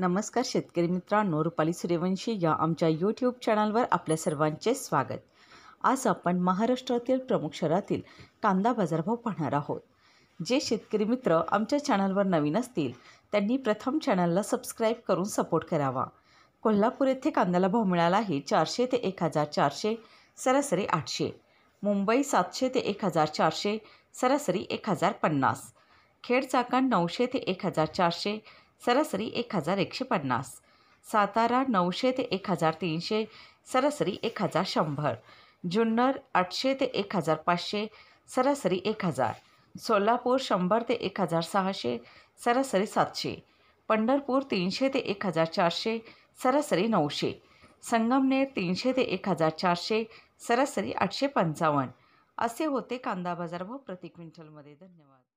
नमस्कार शेतकरी मित्रांनो रुपाली सूर्यवंशी या आमच्या यूट्यूब चॅनलवर आपल्या सर्वांचे स्वागत आज आपण महाराष्ट्रातील प्रमुख शहरातील कांदा बाजारभाव पाहणार आहोत जे शेतकरी मित्र आमच्या चॅनलवर नवीन असतील त्यांनी प्रथम चॅनलला सबस्क्राईब करून सपोर्ट करावा कोल्हापूर येथे कांद्याला भाव मिळाला आहे चारशे ते एक हजार चारशे सरासरी आठशे मुंबई सातशे ते एक हजार चारशे सरासरी एक हजार पन्नास खेड चाकण नऊशे ते एक हजार चारशे सरासरी एक हजार एकशे पन्नास सातारा नऊशे ते एक हजार तीनशे सरासरी एक हजार शंभर जुन्नर आठशे ते एक हजार पाचशे सरासरी एक हजार सोलापूर शंभर ते एक हजार सहाशे सरासरी सातशे पंढरपूर तीनशे ते एक हजार चारशे सरासरी नऊशे संगमनेर तीनशे ते एक हजार चारशे सरासरी आठशे पंचावन्न असे होते कांदा बाजारभाव प्रति क्विंटलमध्ये धन्यवाद